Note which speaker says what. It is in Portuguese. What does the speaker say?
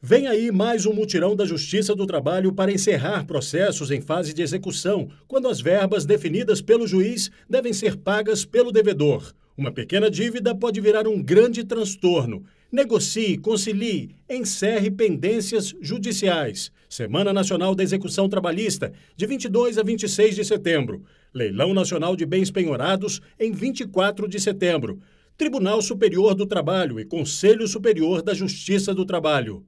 Speaker 1: Vem aí mais um mutirão da Justiça do Trabalho para encerrar processos em fase de execução, quando as verbas definidas pelo juiz devem ser pagas pelo devedor. Uma pequena dívida pode virar um grande transtorno. Negocie, concilie, encerre pendências judiciais. Semana Nacional da Execução Trabalhista, de 22 a 26 de setembro. Leilão Nacional de Bens Penhorados, em 24 de setembro. Tribunal Superior do Trabalho e Conselho Superior da Justiça do Trabalho.